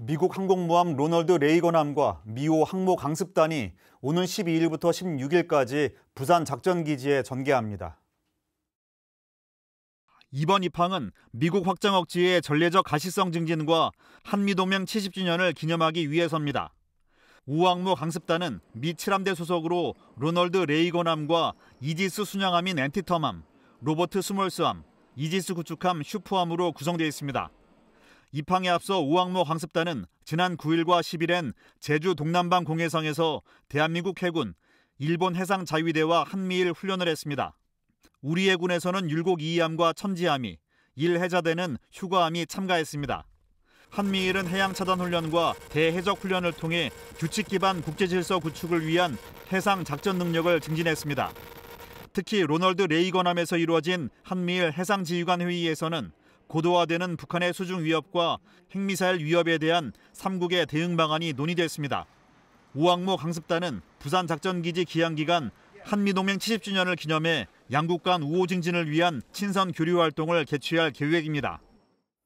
미국 항공모함 로널드 레이건함과 미호 항모 강습단이 오는 12일부터 16일까지 부산 작전기지에 전개합니다. 이번 입항은 미국 확장 억지의 전례적 가시성 증진과 한미동맹 70주년을 기념하기 위해서입니다. 우항모 강습단은 미 7함대 소속으로 로널드 레이건함과 이지스 순양함인 엔티텀함, 로버트 스몰스함, 이지스 구축함 슈프함으로 구성되어 있습니다. 입항에 앞서 우왕모 강습단은 지난 9일과 10일엔 제주 동남방 공해상에서 대한민국 해군, 일본 해상 자위대와 한미일 훈련을 했습니다. 우리 해군에서는 율곡 2함과 천지함이, 일해자대는 휴가함이 참가했습니다. 한미일은 해양 차단 훈련과 대해적 훈련을 통해 규칙 기반 국제 질서 구축을 위한 해상 작전 능력을 증진했습니다. 특히 로널드 레이건함에서 이루어진 한미일 해상 지휘관 회의에서는 고도화되는 북한의 수중 위협과 핵미사일 위협에 대한 3국의 대응 방안이 논의됐습니다. 우항모 강습단은 부산 작전기지 기양 기간 한미동맹 70주년을 기념해 양국 간 우호증진을 위한 친선 교류 활동을 개최할 계획입니다.